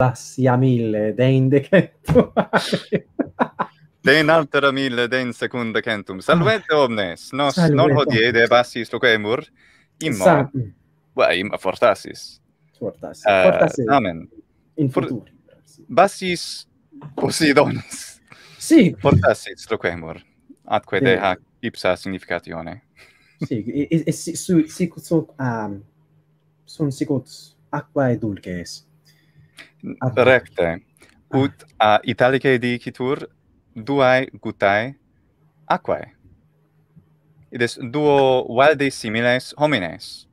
lassi mille den de Den altera mille den secunda centum. Salvete ah. omnes, nos Salvete. non hodie de bassis loquemur, imma, Va, imma fortassis. Fortassis, uh, fortassis. Amen. In For, futuro. Bassis posidonis. Sì. Fortassis loquemur, atque de hac ipsa significatione. Sì, e, si, su, si, su, um, sun sicut aqua edulces. Sì. Ad recte. Ah. Ut a uh, italicae dicitur duae gutae aquae. Id est duo valde similes homines.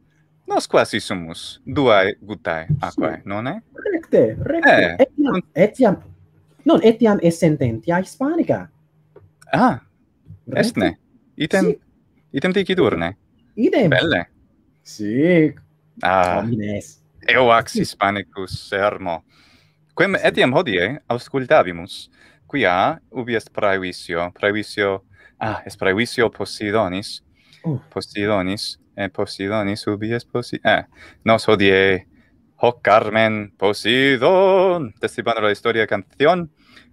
Nos quasi sumus duae gutae aquae, sì. nonne? Recte, recte. Eh. Etiam, etiam, non etiam est sententia hispanica. Ah, recte. estne. Item, sì. item dicitur, ne? Idem. Belle. Sì. Ah. Homines ax Hispanicus sermo. Quem etiam hodie auscultabimus, quia ubi est praevisio, praevisio, ah, est praevisio posidonis, oh. posidonis, e posidonis ubi est posi, eh, nos hodie hoc carmen posidon, testibandro la historia cancion,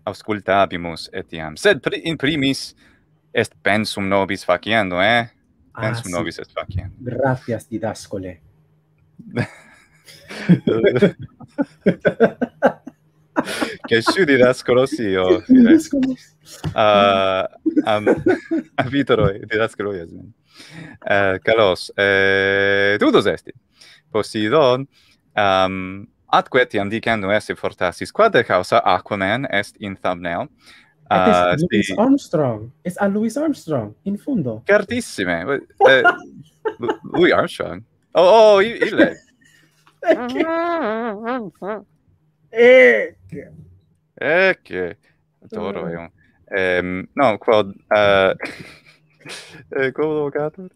auscultabimus etiam. Sed in primis est pensum nobis faciendo, eh? Ah, pensum ah, sì. nobis est faciendo. Gracias, didascole. che studi da scolosi o fine a a a di da eh calos eh tu dove sei posidon um ehm, atque ti dicendo esse fortassis squadra de causa aquaman est in thumbnail uh, eh, ah, es Louis Armstrong es a Louis Armstrong in fundo certissime eh, eh Louis Armstrong oh oh ille Ecce. Ecce. Ecce. Adoro io. Ehm, no, quod, eh, quod lo gato?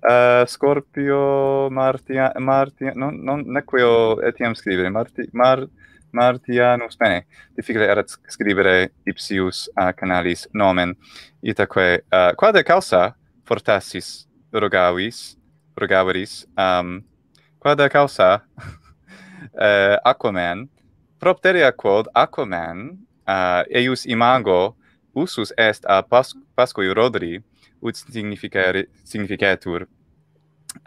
eh, Scorpio, Martia, Martia, non, non, ne quio etiam scrivere, Marti, Mar, Martianus, bene, difficile era scrivere ipsius a canalis nomen, itaque, uh, eh, quadra causa fortassis rogavis, rogaveris, um, Qua da causa uh, aquaman propteria quod aquaman uh, eius imago usus est a Pas pascoi rodri ut significare significatur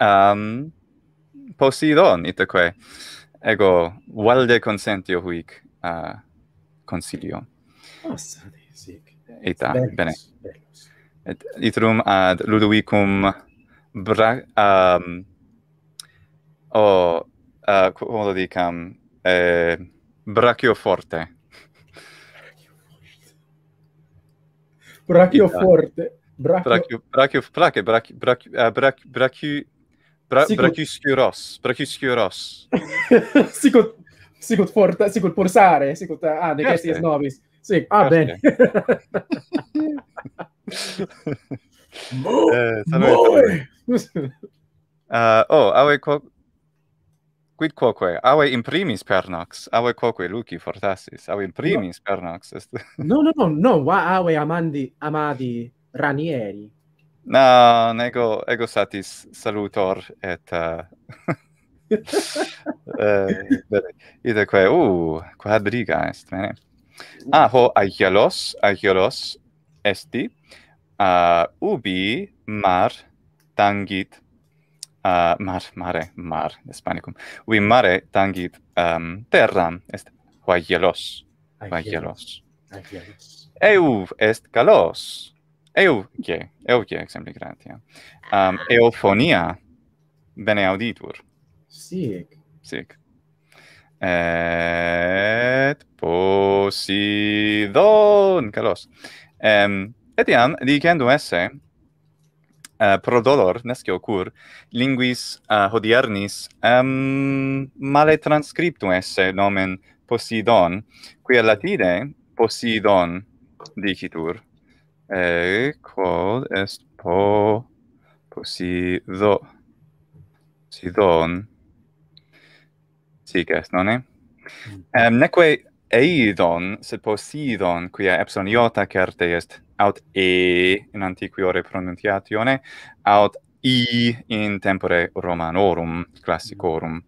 um ehm, possidon itaque ego valde consentio huic uh, consilio oh, Eta, Bellus. bene Bellus. et itrum ad ludovicum bra um, o, uh, come lo diciamo, eh, brachioforte. forte Brachio... Brachio... Brachio... Brachio... Brachio... Brachio... Eh, Brachio... Bra- Brachyschiros. Brachyschiros. sicut, sicut, porta, sicut porsare, sicut ah, de gestis nobis. Sì, ah, bene. Mo, eh, Uh, oh, ave qual, quid quoque ave imprimis per nox ave quoque luci fortassis ave imprimis no. per nox est no no no no va ave amandi amadi ranieri no nego ego satis salutor et uh, eh, eh ide quae u uh, quadriga est bene ah ho aiolos aiolos esti a uh, ubi mar tangit uh, mar, mare, mar, Hispanicum. Ui mare tangit um, terram est huayelos, huayelos. Eu est calos. Eu que, eu que exempli gratia. Um, ehm, eufonia bene auditur. Sic. Sic. Et posidon, calos. Um, ehm, etiam, dicendum esse, uh, pro dolor nesque occur linguis uh, eh, hodiernis um, male transcriptum esse nomen posidon qui latine posidon dicitur e eh, quod est po posido posidon sic est non è um, neque eidon sed posidon quia epsilon iota certe est aut e in antiquiore pronuntiatione aut i in tempore romanorum classicorum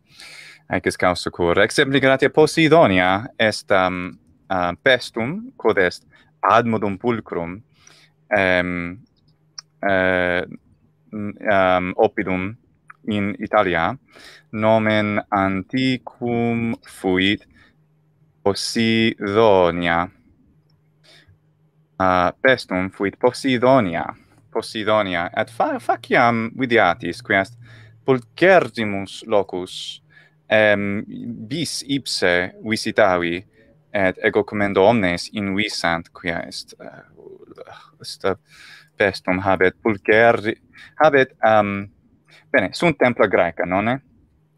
haec est causa cor exempli gratia posidonia est um, uh, pestum quod est ad modum pulcrum ehm uh, um, oppidum in italia nomen antiquum fuit posidonia pestum ah, fuit Posidonia. Posidonia. Et fa faciam vidiatis, qui est pulcherrimus locus em, bis ipse visitavi et ego commendo omnes in visant qui est uh, est pestum eh, habet pulcher habet um, bene sunt templa graeca nonne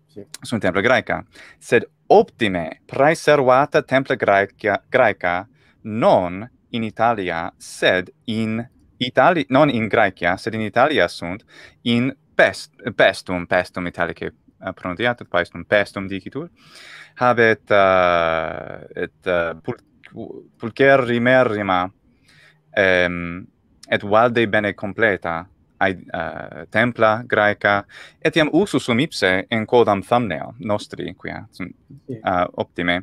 sì. sunt templa graeca sed optime praeservata templa graeca graeca non in Italia, sed in Italia, non in Graecia, sed in Italia sunt in pest, pestum, pestum italice eh, pronunciato, pestum, pestum dicitur, habet uh, et uh, pul pulcher rimerrima um, ehm, et valde bene completa ai uh, templa graeca et iam usus sum ipse in codam thumbnail nostri quia sunt uh, optime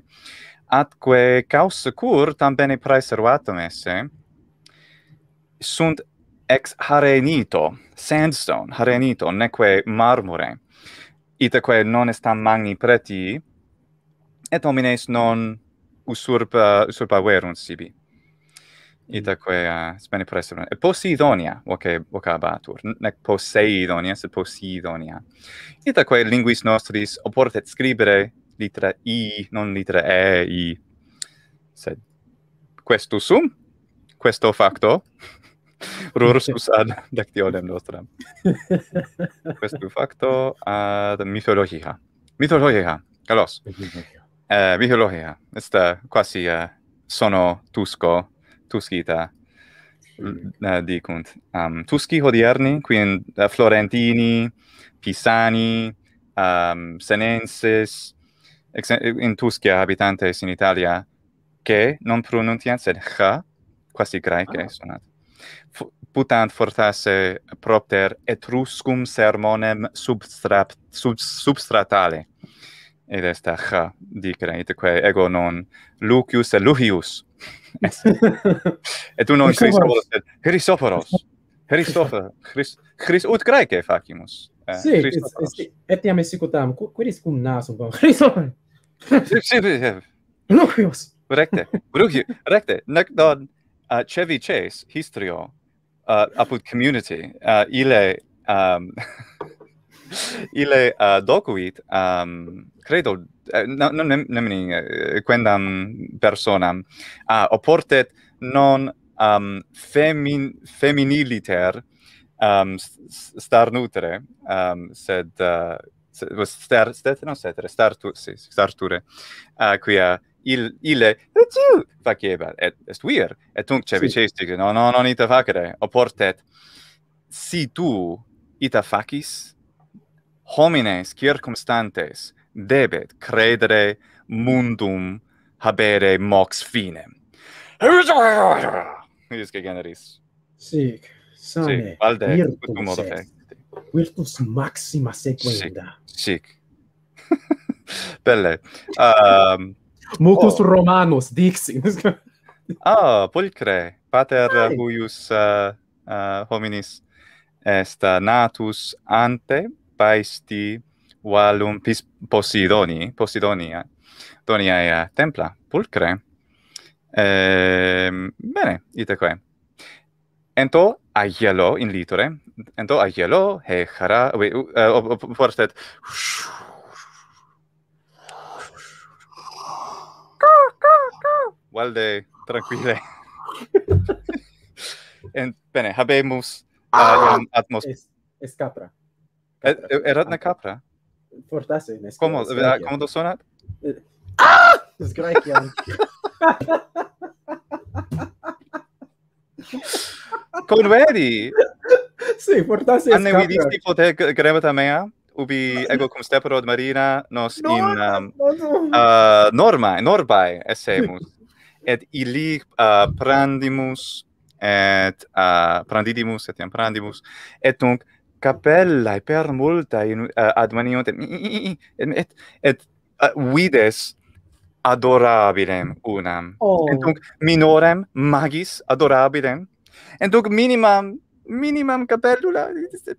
atque caus cur tam bene preservatum esse sunt ex harenito sandstone harenito neque marmore itaque non est tam magni preti et homines non usurpa usurpa verum sibi itaque mm. uh, eh, spene preservatum et posidonia oque okay, nec poseidonia, sed posidonia itaque linguis nostris oportet scribere litera i non litera e i sed questo sum questo facto rursus ad dectionem nostram questo facto ad mythologia mythologia calos. eh uh, mythologia quasi uh, sono tusco tuscita uh, dicunt um, tusci hodierni qui in uh, florentini pisani um, senenses in Tuscia habitantes in Italia che non pronuncian sed ha quasi grai che ah. sonat putant fortasse propter etruscum sermonem substrat sub, substratale et esta ha dicere et ego non lucius et luhius et tu non christos et christoforos christofer chris chris ut grai che facimus Eh, sì, et et et ti Quiris cum naso, va. Brugius! sì, Brugius! Bruchius. Nec non uh, Chevy Chase, histrio, uh, apud community, uh, ile, um, ile uh, docuit, um, credo, eh, non ne, eh, quendam personam, uh, oportet non um, femin, feminiliter um, starnutere, um, sed uh, was star stetno cetera star tu si star ture a uh, quia il il tu et est weir et tunc cebi sì. no no non ita facere o portet si tu ita facis homines circumstantes debet credere mundum habere mox finem Ius generis Sic, sane, sì, valde, mirtum Virtus maxima sequenda. Sic. Belle. Um, Mucus oh. Romanus, dixit. Ah, oh, pulcre. Pater Hai. huius uh, uh, hominis est uh, natus ante paesti valum posidoni, posidonia, doniae uh, templa, pulcre. Ehm, bene, ite Ento, aiello in litore ento aiello he hara we eh, forstet walde tranquille en bene habemus um, atmos es, es capra, erat eh, eh, capra fortasse in es como ah, como do sonat es grekian Converi. Sì, portasse scappa. Anne vidi tipo te gremata mea ubi ego cum stepro marina nos no, in um, no, no. uh, norma norbai essemus et ili uh, prandimus et uh, prandidimus et prandimus et nunc capella per multa in uh, ad maniunt et et, et, uh, vides adorabilem unam oh. et nunc minorem magis adorabilem En duc minimam, minimam capellula,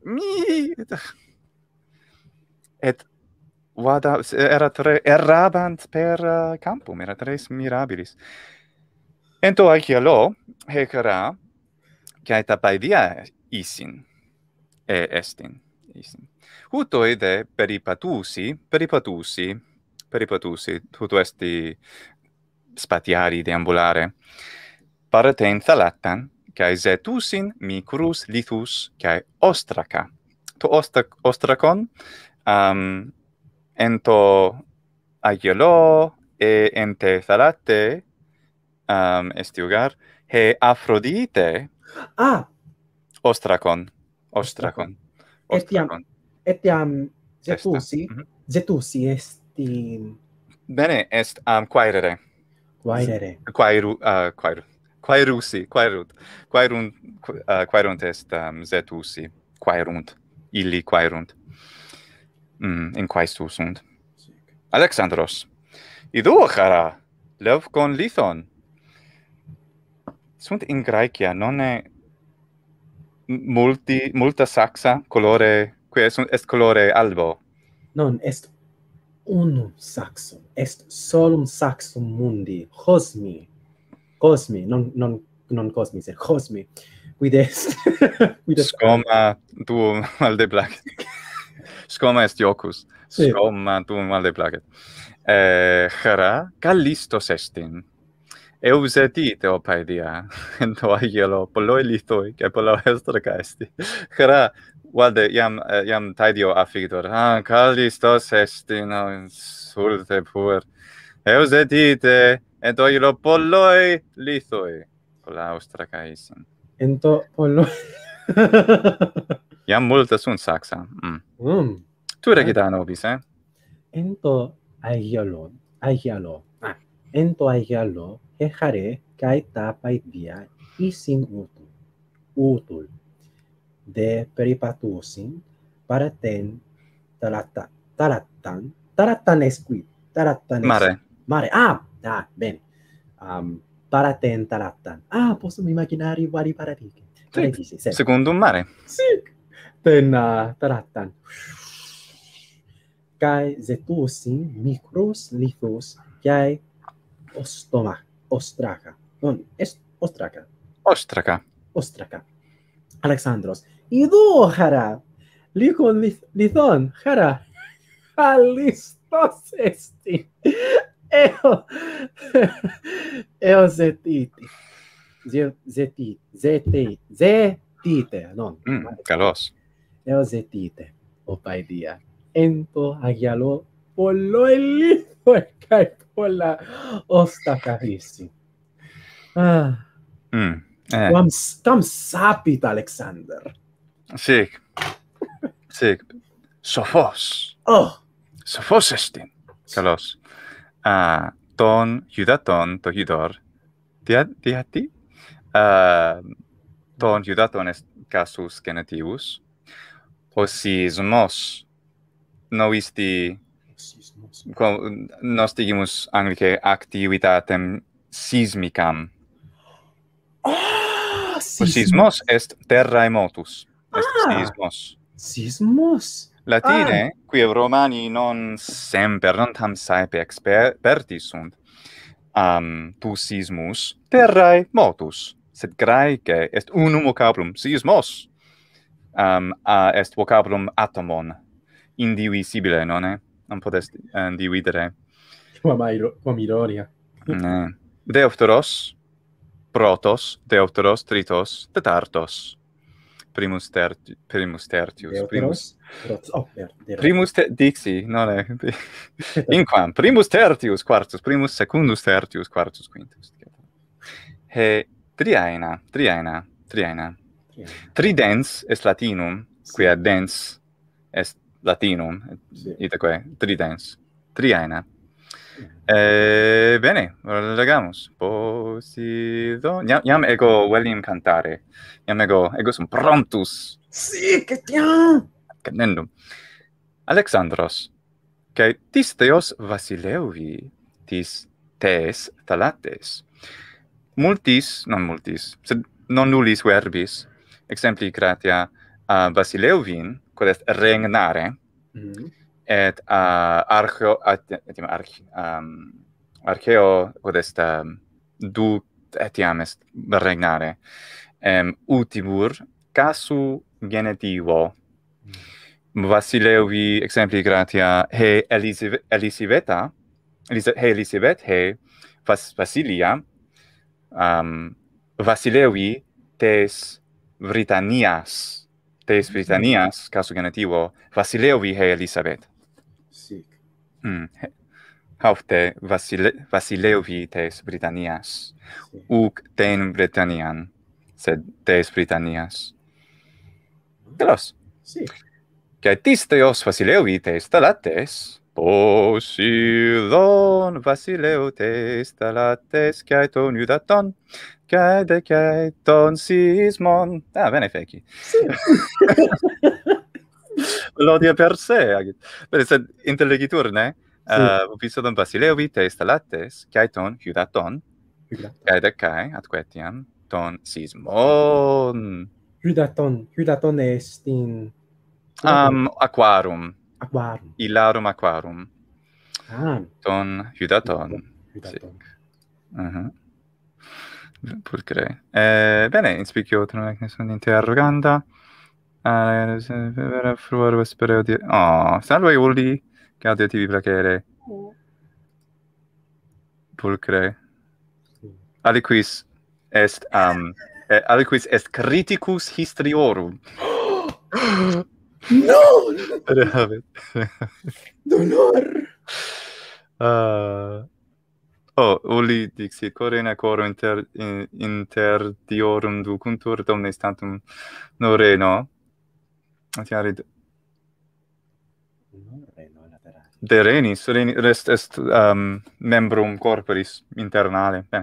mi! Et, et vada, erat re, errabant per uh, campum, erat res mirabilis. Ento aecialo, hec ra, caet isin, e estin, isin. Huto ide peripatusi, peripatusi, peripatusi, huto esti spatiari deambulare, paratenza lactant, kai zetusin micrus lithus kai ostraca to ostra ostracon um ento agiolo e ente thalate um este lugar he afrodite a ah. ostracon ostrakon etiam etiam zetusi mhm. zetusi bene est um quaerere quaerere quaeru uh, quaeru quae rusi quae rut quae run uh, um zetusi quae illi quae mm, in quae sunt alexandros idu Chara! lev con lithon sunt in graecia non e multi multa saxa colore quae sunt est colore albo non est unum saxum est solum saxum mundi hosmi cosmi non non non cosmi se cosmi Quid est? scoma tuum, mal de scoma est iocus scoma tu mal de plaque eh hera calistos estin. Eus et ite o paedia, ento aielo, poloi ca polo estra ca esti. Hra, valde, iam, eh, iam taidio affigitor, ah, calistos estin, oh, sulte pur. Eus et ite, Ento ilo polloi lithoi. Pola austra caesan. Ento polloi... Iam multa sunt saxa. Mm. Mm. Tu regita ah. nobis, eh? Ento aigialo, aigialo, ah. ento aigialo, ejare cae tapae via isin utul, utul, de peripatusin, paraten talata, taratan, taratan esquit, taratan esquit. Mare. Mare, ah, Ah, bene. Um, para ten taratan. Ah, posso mi immaginare i vari paradigmi. Sì, sì, sì, Secondo un mare. Sì. Ten uh, taratan. Kai zetusin micros lithos kai ostoma ostraca. Non es ostraca. Ostraca. Ostraca. Alexandros. Idu hara. Likon lithon hara. Alistos esti. Έχω, έχω ζητήσει. Ζητήτε. Ζητήτε. Ζητήτε. Καλώς. Έχω ζητήτε. Ο Παϊδία. Εν το αγιαλό πολλό ελίθο και πολλά ώστα καθίσι. Tam sapit, Αλεξάνδρ. Σικ. Σικ. Σοφός. Σοφός εστίν. Καλώς. a ton yudaton to hidor tiat tiati a ton yudaton est casus genetivus o noisti smos no Nos digimus anglice activitatem sismicam. Ah, oh, sismos. Sismos est terra emotus. Ah, sismos. Sismos latine ah. qui romani non semper non tam saepe experti sunt um tu sismus terrae motus sed graeque est unum vocabulum sismos um a uh, est vocabulum atomon indivisibile non non potest eh, individere. dividere mai ailo quam ne deuteros protos deuteros tritos tetartos primus tertius primus tertius primus oh, primus te dixi non è in quam primus tertius quartus primus secundus tertius quartus quintus he triaina triaina triaina tridens est latinum qui quia dens est latinum sì. itaque tridens triaina Eh, bene, leggiamo. Posido. Iam, ego velim cantare. Iam ego, ego sum prontus. Si, sí, tiam! Canendum. Alexandros, che tis teos vasileuvi, tis tes talates? Multis, non multis, sed non nullis verbis, exempli gratia a vasileuvin, quod est regnare, mm -hmm et a uh, archeo et ar, um, archeo quod est um, du etiam est regnare em um, utibur casu genetivo Vasileovi exempli gratia he Elisiveta Elis he Elisivet he Vas Vasilia um Vasileovi tes Britanias tes mm-hmm. Britanias casu genetivo Vasileovi he Elisaveta mm. haufte Vasile Vasileovi teis Britannias, uc ten Britannian, sed teis Britannias. Delos. Si. Sí. Caetisteos Vasileovi teis talates, Posidon Vasileo teis talates, caeton iudaton, caede caeton sismon. Ah, bene, feci. Si. Sí. Melodia per se, Per se intellegitur, ne? Uh, sì. Eh, Upiso don Basileo vite estalates, cae ton Kai cae de cae, atque etiam, ton sismon. Hiudaton, hiudaton est in... Um, aquarum. Aquarum. Ilarum aquarum. Ah. Ton hiudaton. Hiudaton. Uh -huh. Pulcre. Eh, bene, in spicchio, non è che sono niente arroganda. Ah, vera fruor eh, per pereo die. Oh, salve Uldi. Gaudi te vi placere. Sì. Pulcre. Aliquis est am um, eh, aliquis est criticus historiorum. no! Rehave. Donor. Ah. Oh, Uldi dixit corina cor inter in, inter diorum ducuntur domnestantum noreno. no? Atiari de... Non De renis, rest est um, membrum corporis internale. Eh.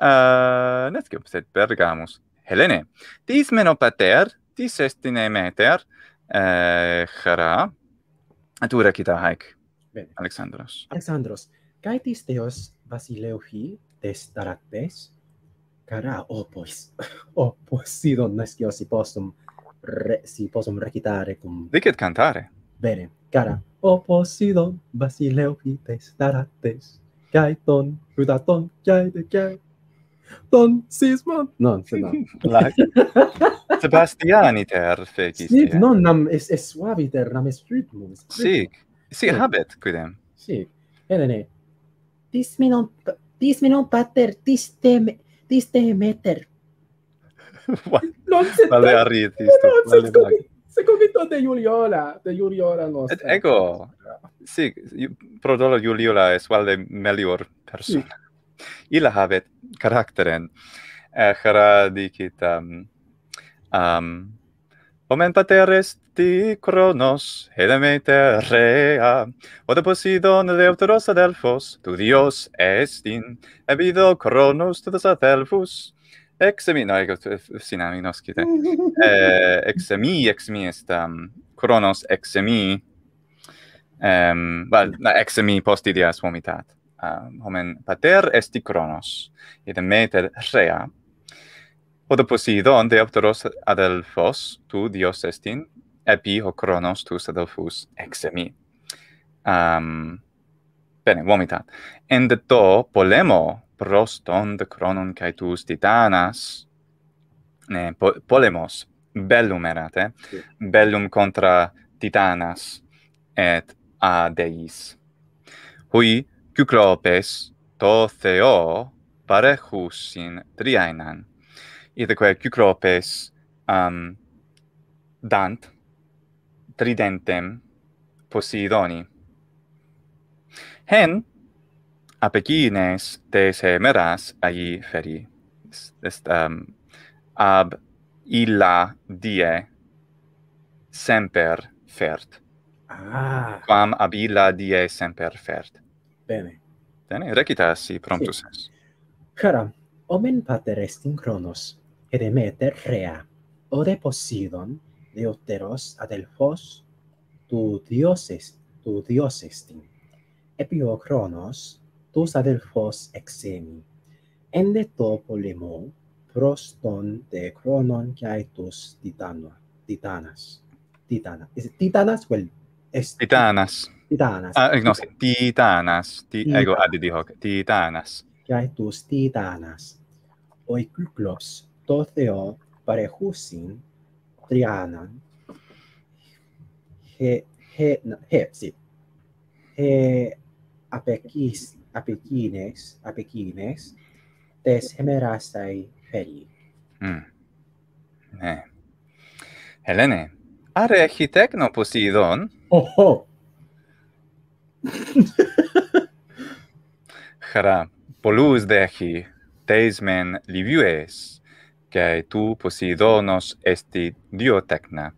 Uh, Nescium, sed pergamus. Helene, tis meno pater, tis est in emeter, eh, chara, et ura haec, Bene. Alexandros. Alexandros, caetis teos vasileu hi, tes taractes, cara opus, opus, sidon nescio possum, re, si posso recitare con Dicet cantare. Bene, cara. O possido Basileo pite starates. Gaiton, rudaton, puta de kai. Ton sismon. No, se no. like Sebastian iter fecis. Si, non nam es es suavi ter nam es ritmo. Si. Si habet quidem. Si. Ene ne. Tis mi non tis mi non pater tis te What? non c'è vale a riti sto vale a se convinto de Juliola de Juliola no et ego sì sí, pro dolo Juliola es valde melhor persona sí. illa habet caracteren eh dicit um, um omen pater est cronos hedemeter rea ut posidon de autoros delfos tu dios est in cronos tu de adelphus Ex mi, no, ego, eh, sin ami noscite. eh, ex mi, ex mi est, um, coronos ex mi, um, vomitat. Um, homen pater esti kronos. et me rea. Oda posi idon, de autoros adelfos, tu dios estin, epi ho coronos tus adelfus ex Um, bene, vomitat. Ende to polemo proston de cronon kai tus titanas ne po polemos bellum erat eh? sì. bellum contra titanas et a deis hui cyclopes to theo parehus in triainan idque cyclopes um dant tridentem posidoni hen Apecines de se meras ai feri est um, ab illa die semper fert ah quam ab illa die semper fert bene bene recita si promptus est. es caram omen pater est in chronos et emeter rea o de possidon de ad elfos tu dioses tu dioses tin epio chronos του αδελφός εξέμι, δε το πολεμό προς τον τε χρόνον και τους τιτάνα, τιτάνας. Τιτάνα. Τιτάνας, well, es... Τιτάνας. Τιτάνας. Ah, no, τιτάνας. Εγώ αντιδίχω. Τιτάνας. Και τους τιτάνας. Ο κύκλος το Θεό παρεχούσιν τριάναν. Χε, χε, χε, απεκίστη apekines apekines tes hemerastai feri hm mm. eh helene are architekno posidon oh ho hara polus dehi hi tes men livues ke tu posidonos esti diotekna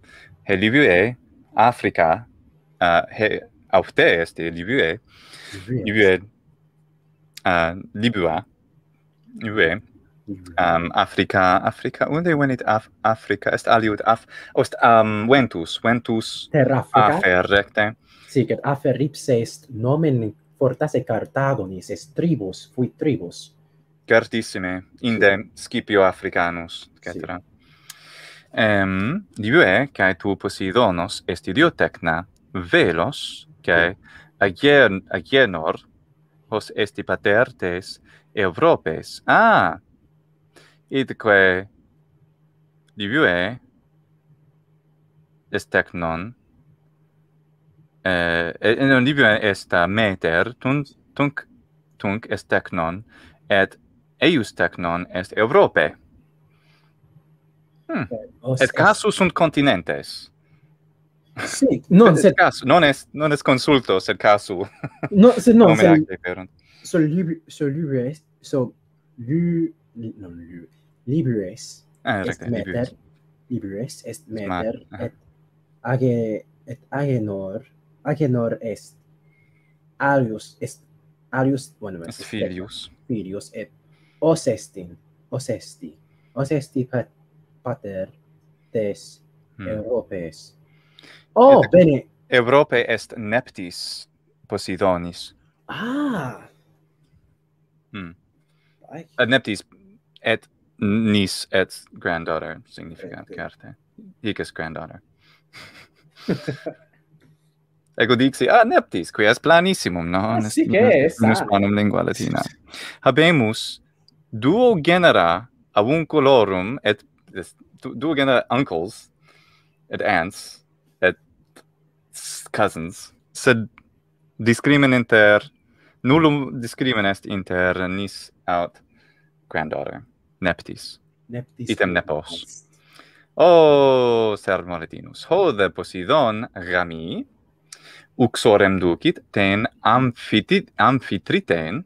he livue afrika uh, he auf der erste livue uh, Libua, Ue, um, mhm. Africa, Africa, unde venit Af Africa? Est aliud Af, ost, um, Ventus, Ventus, Terra Africa. Afer, recte. Sicet, Afer est nomen fortasse Cartagonis, est tribus, fui tribus. Cartissime, inde sì. Scipio Africanus, cetera. Sì. Um, Libue, cae tu Posidonos est idiotecna, velos, cae sì. agien, agienor, agienor, hos esti patertes Europes. Ah! Idque divue est technon eh, in eh, un est meter tunc, tunc, tunc est technon et eius technon est europae Hmm. Eh, et casus sunt continentes. no non se... caso, non, è, non è caso. No, no, So, lib, so, libres, so, libres, est meter, libres est meter, et agenor, agenor est, arius est, arius, bueno, est filius, filius, et osestin, osesti, pater tes mm. Oh, et bene. Europae est Neptis Posidonis. Ah. Hmm. Ad Neptis et nis et granddaughter significant carte. Hic est granddaughter. Ego dixi, ah, Neptis, qui est planissimum, no? Ah, sì che è, sa. Nus panum lingua latina. Habemus duo genera avunculorum et duo genera uncles et aunts, cousins sed discrimen inter nullum discrimen est inter nis aut granddaughter neptis neptis item nepos o oh, ser moretinus ho de posidon rami uxorem ducit ten amphitit amphitriten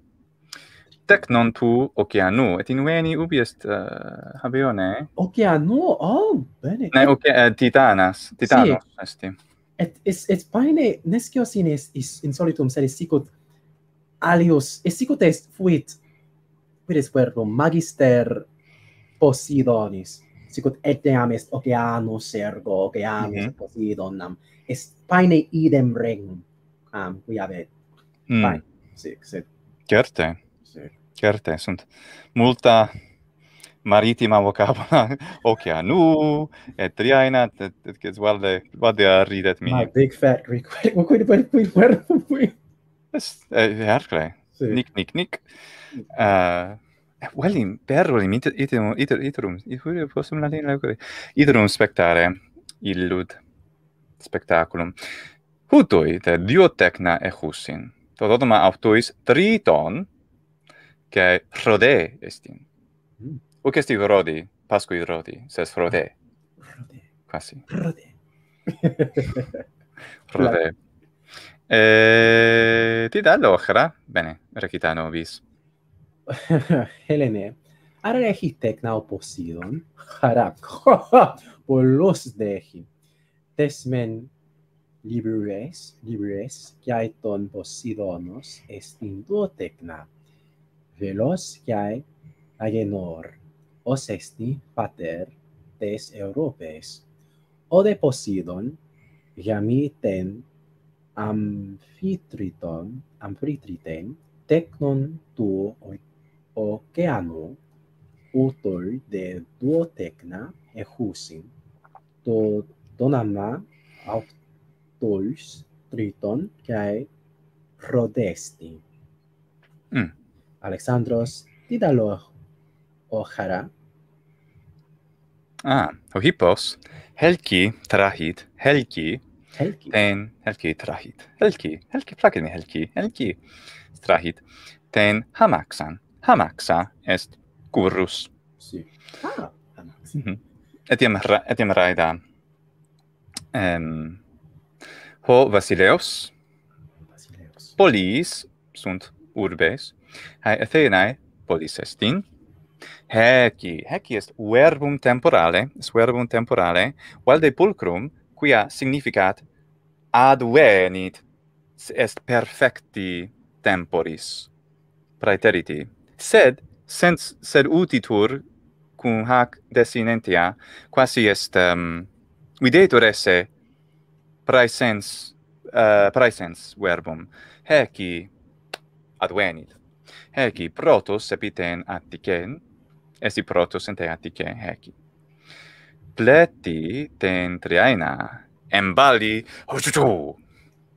technon tu oceanu et in ubi est uh, eh, habione oceanu oh bene ne oceanu. okay, uh, eh, titanas titanos esti et es es paine nescio sine est is in solitum seris sicut alios et sicut est fuit per est verbo magister posidonis sicut et deam est oceanus ergo oceanus mm -hmm. posidonam es paine idem regnum um, qui habet mm. paine sic sed certe sic. certe sunt multa maritima vocabula oceanu, et triaina et it gets well the what they are read at me my big fat greek what could what could what this eh hercle nick nick nick uh eh, eh, well in perro in iter iter iter iterum possum la lingua greca iterum spectare illud spectaculum hutoi te diotecna ehusin totodoma autois triton che rode estin mm. Uc sti rodi, pasco rodi, ses frode. rode. Rode. Quasi. Rode. Rode. Eh, ti da ora, bene, rekitano vis. Helene, ara ne tecna tekna oposidon, polos dehi. Tesmen libres, libres, kai ton posidonos estin duo tecna, Velos kai agenor. ως εστί πατέρ της Ευρώπης. Ο δε Ποσίδων γιαμί τεν αμφίτριτον, αμφίτριτεν τέκνον του ωκεανού, ούτωρ δε δύο τέκνα εχούσιν, το δόναμα αυτούς τρίτον και προδέστη. Mm. Αλεξάνδρος λόγω ohara ah o hippos helki trahit helki helki ten helki trahit helki helki plakeni helki helki trahit ten hamaxan hamaxa est kurrus si ah ah etiam etiam raida ehm ho vasileos vasileos polis sunt urbes hai athenai polis est in Heci, heci est verbum temporale, est verbum temporale, valde pulcrum, quia significat advenit est perfecti temporis praeteriti. Sed, sens, sed utitur, cum hac desinentia, quasi est, um, videtur esse praesens, uh, praesens verbum. Heci advenit. Heci protos, epiten atticent, esti protus ente antike heci. Pleti ten triaina, embali, hoshutu!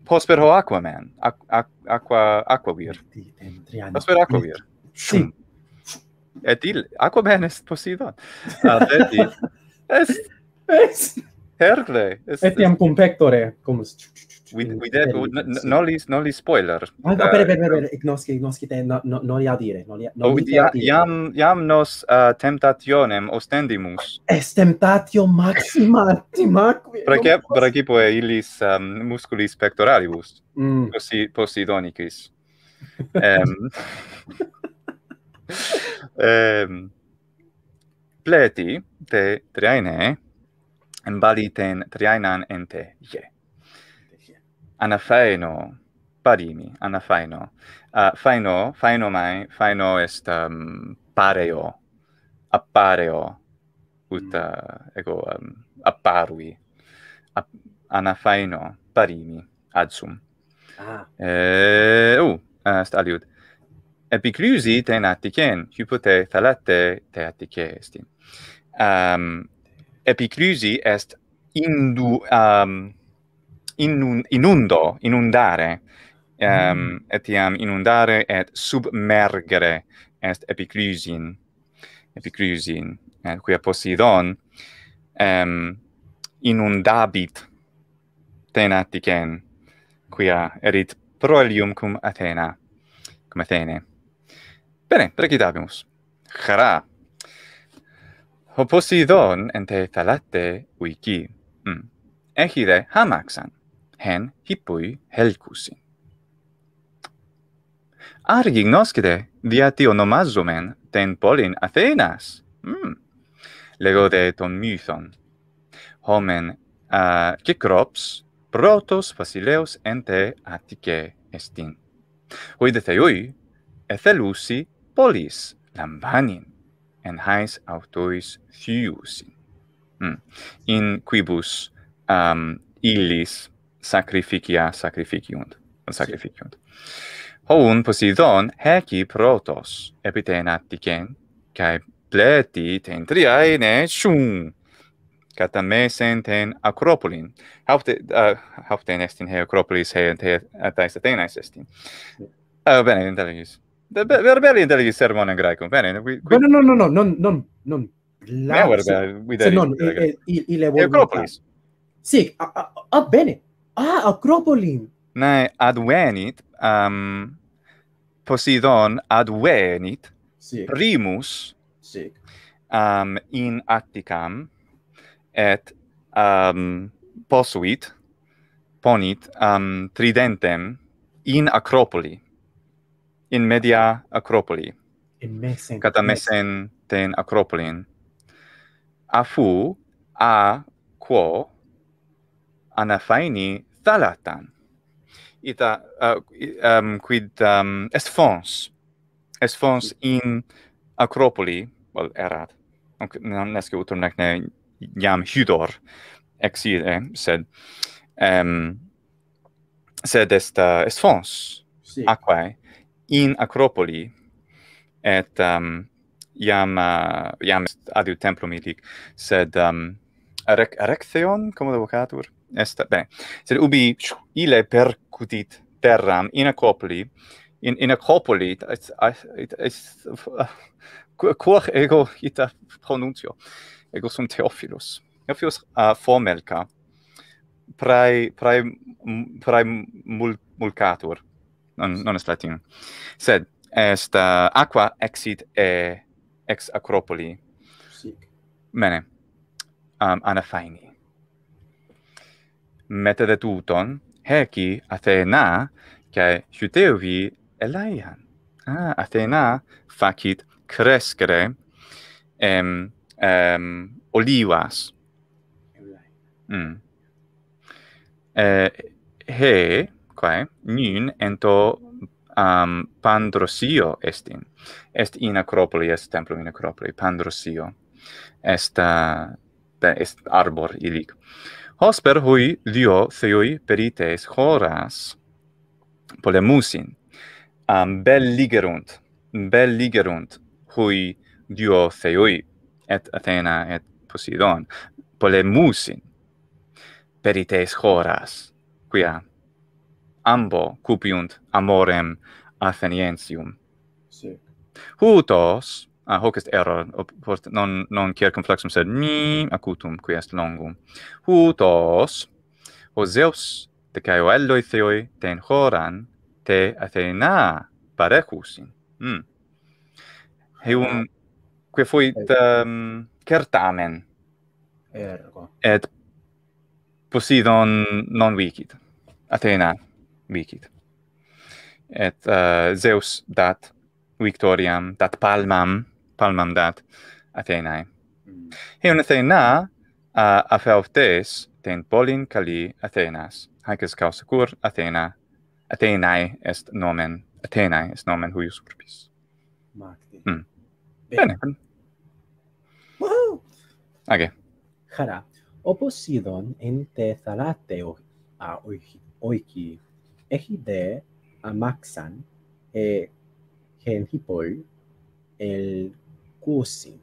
Posper ho aquaman aqua, aqua vir. Posper aqua vir. Sì. Et il, aqua men est posidon. Aleti, ah, est, est, Herle. Es, et iam cum pectore, cum... Vid, videt, nolis, nolis spoiler. Ah, pere, pere, pere, ignosci, ignosci te, noli adire, noli adire. Iam, iam nos temptationem ostendimus. Est temptatio maxima timacui. Prece, prece poe illis um, musculis pectoralibus, mm. posi, posi donicis. Ehm... pleti te triaine, embaliten triainan ente ye. Anafaino, parimi, anafaino. Uh, faino, faino mai, faino est um, pareo, appareo, ut mm. uh, ego, um, apparui. A, anafaino, parimi, adsum. Ah. Eh, uh, est aliud. Epiclusi ten atticen, hypote thalate te atticestin. Um, epiclusi est indu um, inun, inundo inundare um, mm. etiam inundare et submergere est epiclusin epiclusin et eh, quia posidon um, inundabit tenatiken quia erit proelium cum Athena cum Athene bene precitabimus Χαρά! hoposidon en te wiki. uiki. Mm. Ehide hamaxan. Hen hipui helkusi. Argi gnoskide dia ti onomazomen ten polin Athenas. Mm. Lego de ton mython. Homen uh, kikrops protos vasileos en atike estin. Hoide te ethelusi polis lambanin and hais autois thius mm. in quibus um illis sacrificia sacrificiunt a sacrificiunt ho posidon heci protos epitenatiken kai pleti ten triae ne shun catamesen ten acropolin haupte uh, hafte nestin he acropolis he ten ten ten De be verbelli in graecum. Bene, we, we... No, no, no, no, non non non la eh, se non eh, eh, il le vol. Acropolis. sì, ah, bene. Ah, Acropolis. Ne advenit um Poseidon advenit sì. primus sì. Um, in Atticam et um, posuit ponit um, tridentem in Acropolis in media acropoli in mesen kata mesen ten acropolin afu a quo anafaini thalatan ita uh, um, quid um, est fons est fons in acropoli well erat non esque utrum nec ne iam hydor ex ire sed um, sed est uh, est fons sí. aquae in acropoli et um iam uh, iam est adiu templum illic sed um rec rectheon como devocatur est bene sed ubi ile percutit terram in acropoli in in acropoli es es quoch ego ita pronuncio ego sum theophilus theophilus a uh, formelka prae prae prae mul mulcatur non non est latin sed est uh, aqua exit e ex acropoli sic bene um, ana faini meta de tuton heki athena kai chuteovi elaian ah athena facit crescere em em olivas mm. eh he quae nun ento um, pandrosio est in. Est in acropoli, est templum in acropoli, pandrosio. Est, uh, est arbor ilic. Hosper hui dio theui perites horas polemusin. Um, bel ligerunt, bel ligerunt hui dio theui et Athena et Poseidon polemusin perites horas quia ambo cupiunt amorem Athenienium. Sic. Hutos, a ah, hoc est error, post non non quia complexum sed mi acutum qui est longum. Hutos o Zeus de caeo eldoi theoi ten horan te Athena parecusin. Hm. Heum quae fuit um, certamen ergo et posidon non vicit Athena vicit. Et uh, Zeus dat victoriam, dat palmam, palmam dat Athenae. Mm. Heon Athena a uh, afeltes ten polin cali Athenas. Haec est causa cur Athena, Athenae est nomen, Athenae est nomen huius urbis. Magde. Mm. Bene. Woohoo! Age. Okay. Hara, opus idon in thalateo a oiki, oiki έχει δε αμάξαν, ε, γεννήπολ, ελ κουσι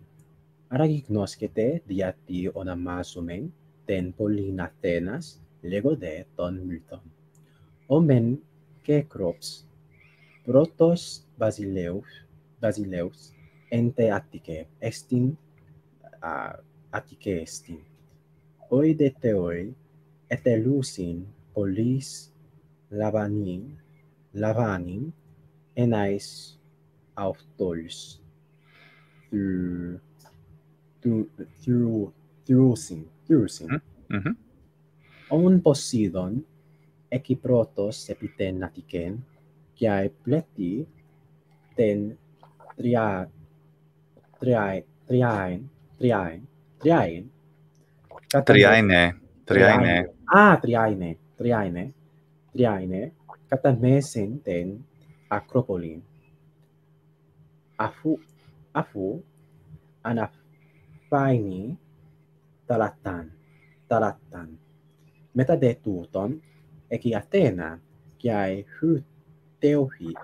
Άρα γνώσκεται γιατί ονομάζουμε την πόλη Αθένας λέγονται τόν Μιλτών. Όμεν Μεν και Κρόψ, πρώτος βασιλεύς, βασιλεύς εν τε Αττικέ, εστιν Αττικέ εστιν. Οι δε θεοί ετελούσιν πολλής Λαβανίν, Λαβάνιν, ενάις του Θρούσιν, Θρούσιν. Ον Ποσίδων, εκεί πρώτος επιτενατικέν, και αεπλέτη την τριάιν, τριάιν, τριάιν, τριάιν. τριαΐν, τριάινε. Α, τριαΐν, τριάινε κατα καταμέσιν την Ακρόπολη, αφού, αφού αναφάνει ταλατάν, ταλατάν. Μετά δε τούτον, εκεί Αθήνα και οι χουτέοχοι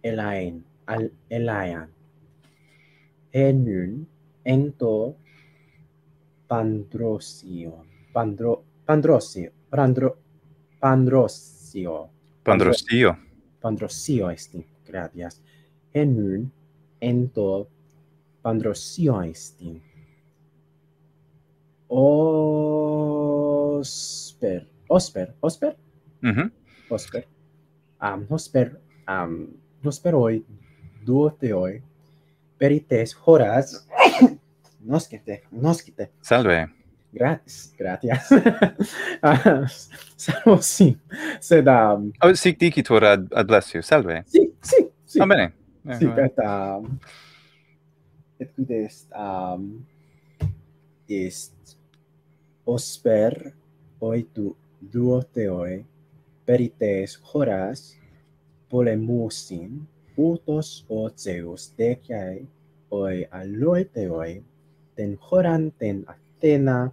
ελάιν, ελάιαν. Ένουν εν το πανδρόσιο, πανδρο, πανδρόσιο, πανδρο, Pandrosio. Pandrosio. Pandrosio, este, gracias. En un, en Pandrosio, este. Osper, Osper, Osper. Uh Osper. Um, Osper, um, Osper hoy, duote hoy, perites, horas, nos ¡Nosquite! Salve. Gratis, gratias. Ah, salvo sim Se da um, Oh, sì, ti ad ad bless you. Salve. Sì, sì, sì. Va ah, bene. Eh, sì, aspetta. Et um, est um est osper oi tu duo te perites horas polemusin utos o zeus kai oi alloi ten oi ten horanten athena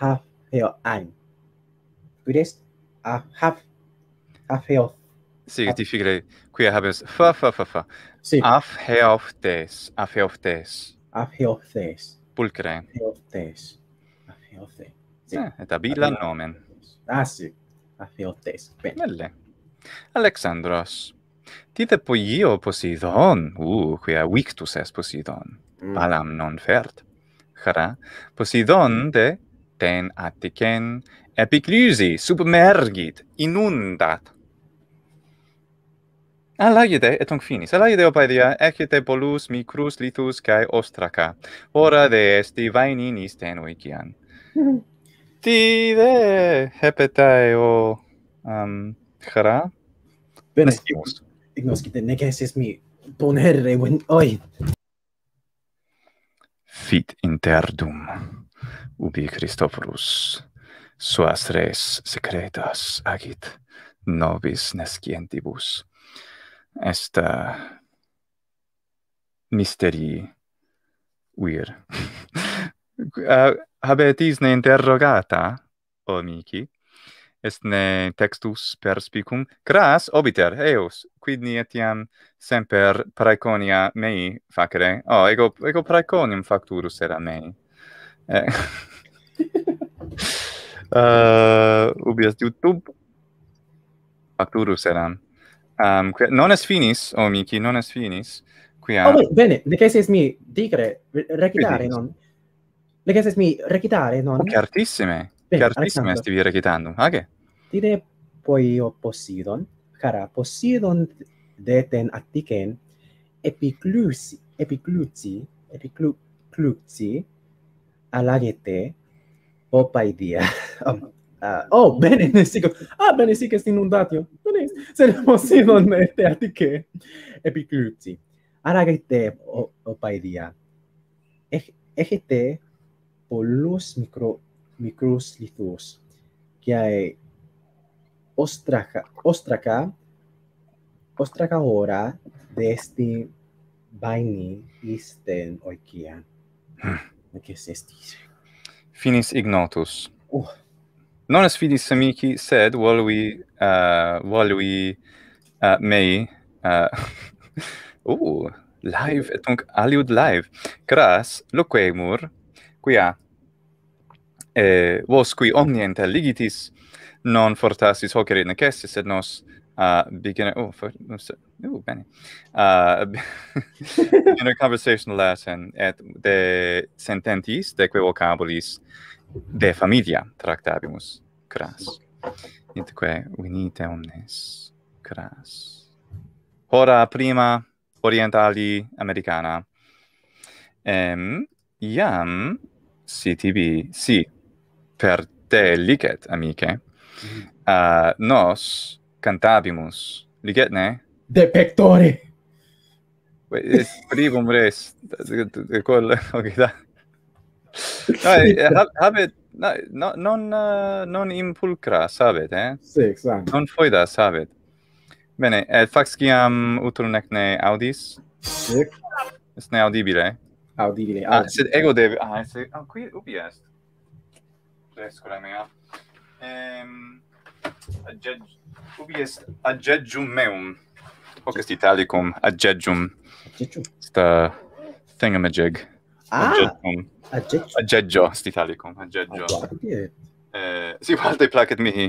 half field and with a half half sì ti figure qui habes fa fa fa fa sì half hair of this a field of this a of this pulcre of this a field of this sì è da nomen ah sì a field of this belle alexandros ti te poi io posidon u uh, qui a week to posidon mm. palam non fert Hara, posidon de ten atticen epiclusi submergit inundat Alagete, ah, et finis. Alaide ah, opaedia ecite polus mi crus lithus kai ostraca. Ora de esti vainin isten oikian. Ti de hepetae o um, chara? Bene, ignoscite, nec es mi ponere when oi. Fit interdum ubi Christophorus suas res secretas agit nobis nescientibus. Est misterii misteri vir. uh, habet isne interrogata, omici, est ne textus per spicum, cras obiter, eus, quid ni etiam semper praeconia mei facere. Oh, ego, ego praeconium facturus era mei. Eh. Eh, uh, YouTube. Facturus eram. Ehm, non es finis, o oh, miki, non es finis. Qui ha. Oh, ah, bene, bene, ne che sei smi recitare non. Ne che sei recitare non. Che artissime. che artissime stivi recitando. Ah che. Ti poi o possidon. Cara, possidon de ten attiken epiclusi epiclusi epiclusi αλλάγεται ο idea. oh, bene, Α, bene, sì che στην ουντάτιο. Σε δημοσίδων θεατική ναι, επικρούτσι. Αλλάγεται pop Έχετε πολλούς μικρο, μικρούς λιθούς και ε, όστρακα, όστρακα, όστρακα ώρα δε στην βάινη ή στην οικία. Hm. Ne estis. Finis ignotus. Uh. Non est finis amici sed while eh, eh, eh, we uh while we uh may uh oh live et donc aliud live. Cras loquemur quia eh vos qui omniente legitis non fortasis hoc necessis, sed nos uh beginner oh for, Ooh, bene. Uh, ah, in a conversational lesson et de sententis, de que vocabulis de familia tractabimus cras Itque vinite omnes cras Hora prima orientali americana. Em, iam CTB, si, per te licet, amice, uh, mm-hmm. ah, nos cantabimus, licetne Ne? de pectore. Pues es primo, hombre, es de col, ok, da. No, uh, sí, eh, Non ha, no, no, no, no, no, no, no, no, no, no, no, no, no, no, audis? no, no, no, no, Audibile, Ah, ego deve. Ah, se qui ubies. Scusa mia. Ehm a judge ubies a judge meum hoc est italicum adjectum sta thing thingamajig. Ah! adjectum adjectio est italicum adjectio ah, eh si valde placet mihi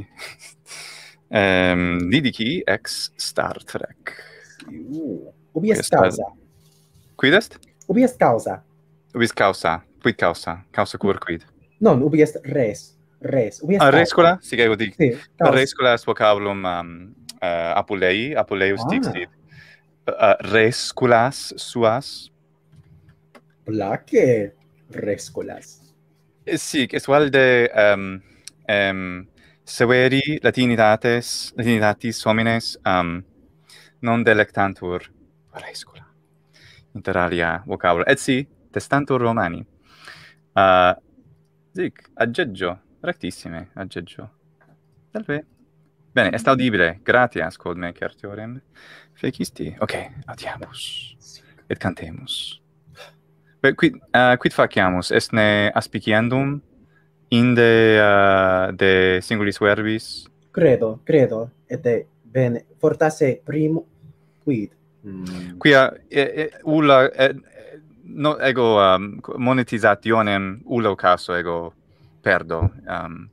ehm didici ex star trek uh, ubi est causa quid est ubi est causa ubi est causa quid causa causa cur quid non ubi est res res ubi est ah, a rescola sic ego dic vocabulum ehm, uh, Apulei, Apuleius ah. dixit, uh, eh, eh, resculas suas. Placae resculas. Sì, che suol de um, um, severi latinitates, latinitatis homines um, non delectantur rescula. Inter alia vocabula. Et si, testantur romani. Uh, dic, aggeggio, rectissime, aggeggio. Salve. Bene, è staudibile. Grazie, ascolt me, Kertiorin. Fekisti. Ok, adiamus. Et cantemus. Beh, qui, uh, quid eh, faciamus? Esne aspiciendum? Inde uh, eh, de singulis verbis? Credo, credo. Et de bene. Fortasse primo quid. Qui mm. Quia, ulla, no, ego, um, monetizationem ullo caso, ego, perdo, um,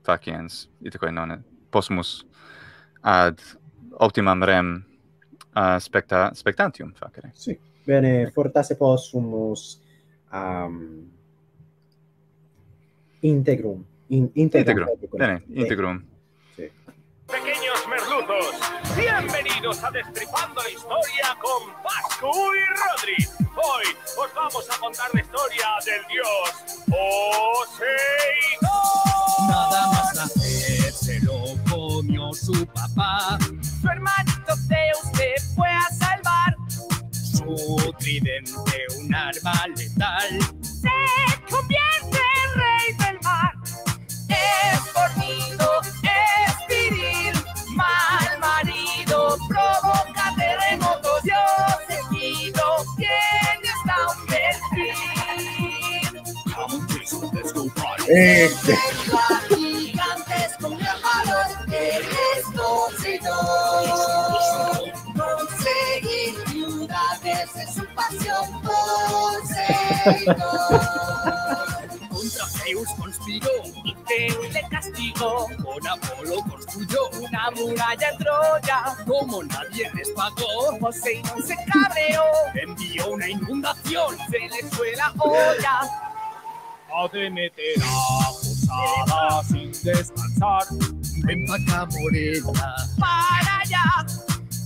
faciens, itque non è. posmus ad optimam rem uh, specta spectantium facere. Bene, fortasse possumus um, integrum. integrum. Bene, integrum. Pequeños merluzos, bienvenidos a Destripando la Historia con Pascu y Rodri. Hoy os vamos a contar la historia del dios Poseidón. Nada más su papá. Su hermanito Zeus usted fue a salvar. Su tridente, un arma letal, se convierte en rey del mar. Es fornido, es viril, mal marido, provoca terremotos, Dios seguido, ¿Quién está un perfil. Este es conseguidor. Conseguir ciudades es su pasión, Poseidón Contra Zeus conspiró y Zeus le castigó. Con Apolo construyó una muralla en Troya. Como nadie les pagó, Poseidón se cabreó. Envió una inundación, se le fue la olla. meterá sin descansar. En vaca morena. Para allá,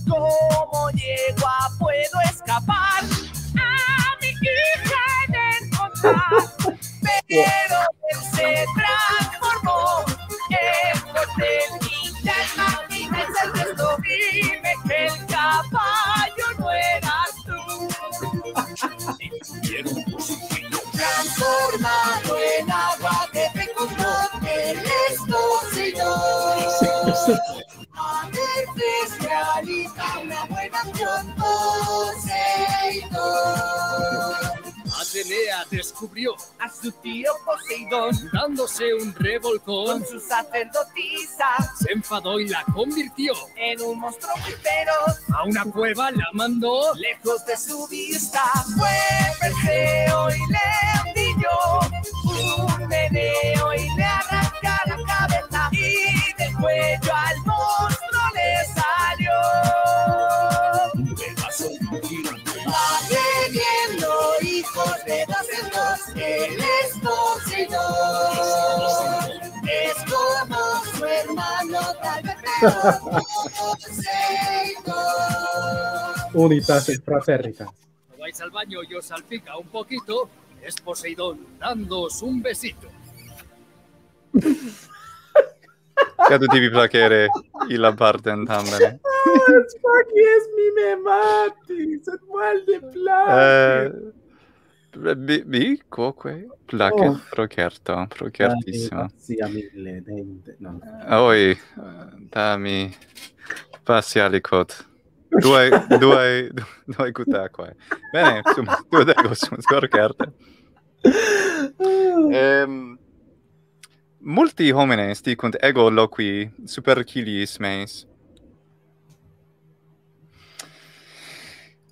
como a puedo escapar. A mi hija de encontrar. Pero él se transformó en y el vive que el caballo no eras tú. transformado en agua. El Señor. A una buena acción, Atenea descubrió a su tío Poseidón dándose un revolcón con su sacerdotisa. Se enfadó y la convirtió en un monstruo muy feroz. A una cueva la mandó lejos de su vista. Fue Perseo y le brilló meneo y le arranca la cabeza y del cuello al monstruo le salió un va teniendo hijos de dos en dos el escocino es como su hermano tal vez pero Unitas fraternitas. No vais al baño yo salpica un poquito es Poseidón dándoos un besito. Que tu tipi placere y la parte en Oh, mi me mati, se mal de placer. Eh, eh, mi, mi, quoque, placer, oh. procerto, procertissimo. Ah, sì, a mille, dente, no. Ah, oi, eh, dami, passi alicot due due due cute Bene, insomma, tu da cose, un score carte. Ah. Ehm Multi homines dicunt ego loqui super cilis meis.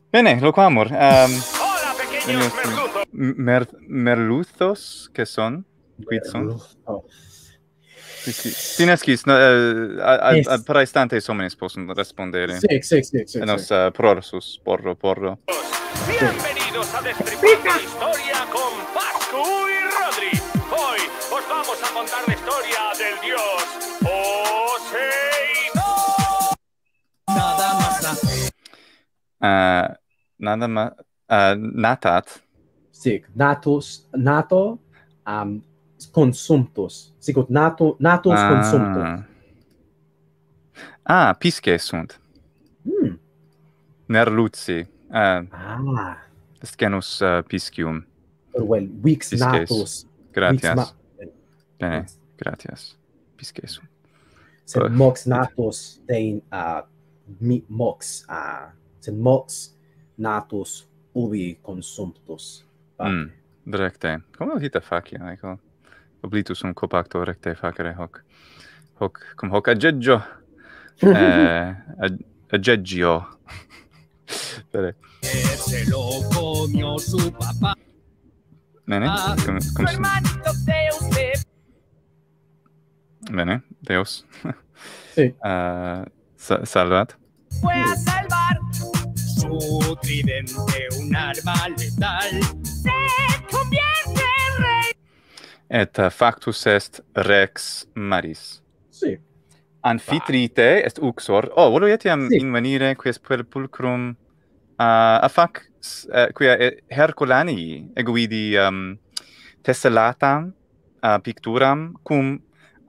Bene, loquamur. Ehm Hola, pequeños merluzos. Mer merluzos, que son? Quid son? Sì, sì. Tinaski, no, eh, sì. a a para istante i somnis possono rispondere. Sì, sì, sì, sì. E nos eh, prorsus porro porro. Bienvenidos a descripción historia con Pascu y Rodri. Hoy os vamos a contar la historia del dios Poseidón. Nada más la eh, nada más eh, natat. Sí, natos, nato um, consumptus sicut nato natos ah. consumptus ah pisce sunt hmm. ner uh, ah. ah est genus uh, piscium oh, well weeks natos gratias bene eh, gratias pisce sunt se oh. mox natos ten uh, mox a uh, se mox natos ubi consumptus Mm, direkte. Komo hita fakia, ikol. Like, oblitus un copacto recte facere hoc hoc cum hoc aggeggio eh aggeggio bene se lo comio su papà bene come come si bene deus sì uh, sa salvat puoi a salvar su tridente un arma letal se conviene et eh, factus est rex maris. Si. Anfitrite ah. est uxor. Oh, volo etiam si. invenire quies per pulcrum a uh, eh, a fac uh, eh, quia Herculani eguidi um, ehm, tessellatam uh, picturam cum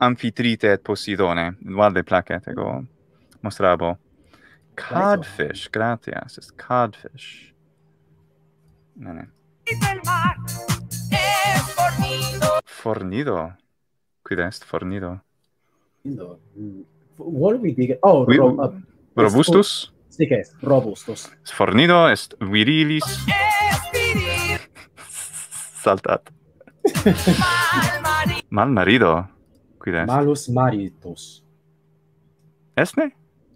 Amphitrite et Posidone. Valde placet, ego. Mostrabo. Codfish, gratias, est codfish. Nene. Is fornido. Quid est fornido? Fornido. What do we dig? Oh, we, ro uh, ah, robustus? Est, sic est, robustus. Fornido est virilis. Saltat. Mal marido. Quid est? Malus maritus. Esne?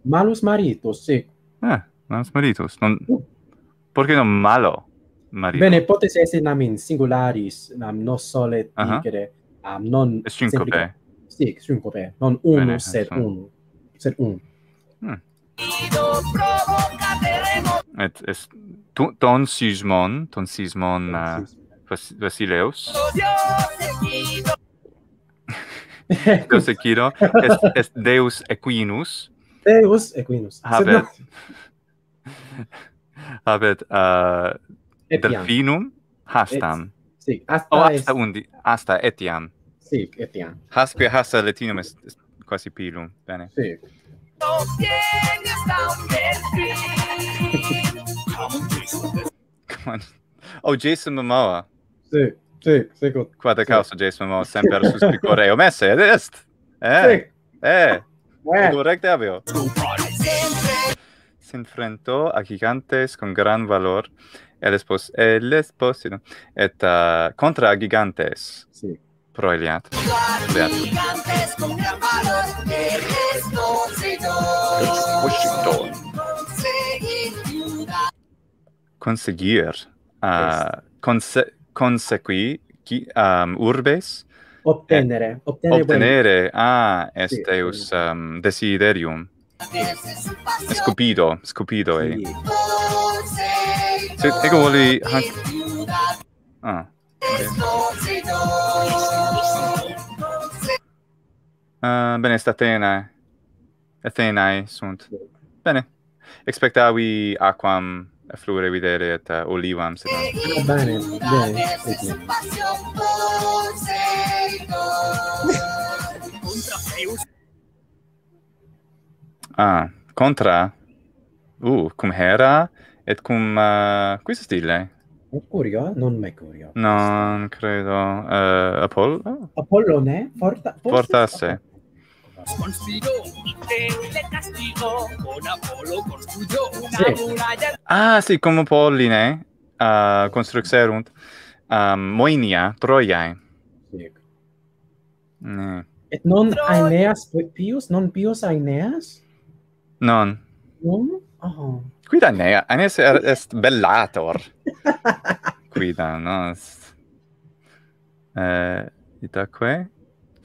Malus maritus, sic. Ah, eh, malus maritus. Non... Uh. non malo? Bene, potes esse nam in singularis, nam non sole uh -huh. dicere, um, non... E syncope. Sì, syncope. Non uno, Bene, sed sono... uno. Sed uno. Hmm. Et est ton sismon, ton sismon uh, vas, Vasileus. Deus equido. Deus equido. Est, Deus equinus. Deus equinus. Habet. Habet. Uh, et delfinum hastam. Sic, hasta oh, est. Oh, hasta est. undi, hasta etiam. Sic, etiam. Hasque hasta latinum est, est quasi pilum, bene. Sic. Come on. Oh, Jason Momoa. Sic, sic, sic. Quata si. causa Jason Momoa semper sus picoreo messe, ed est? Eh? Sic. Eh? Eh? Eh. Do recte avio. Se enfrentó a gigantes con gran valor el espos el espos sino et uh, contra gigantes sí pro eliat gigantes con gran valor que resto sino expositor conseguir ehm, a uh, conse consequi qui um, urbes obtenere eh, obtenere, obtenere a ah, este sì, us um, desiderium scupido scupido eh. sì. Se ego che Ah. Ah, bene, sta tena. Athena eh. sunt. Bene. Expectavi aquam effluere videre et uh, olivam sed. Ah, bene, bene. Ah, contra. Uh, cum hera? et cum uh, eh, quis est ille? Mercurio, eh? non Mercurio. No, non credo. Uh, eh, Apol? oh. Apollo? Apollo, eh? Forta forse. Fortasse. Sponsido e le castigo con Apollo costruyo una muralla. Ah, sì, come Polline, eh, ah, uh, construxerunt a um, Moenia, Troia. Sì. Mm. Et non Aeneas, Pius, non Pius Aeneas? Non. Non? Aha. Quida nea? anes er, est bellator. Quida, no? Eh, itaque?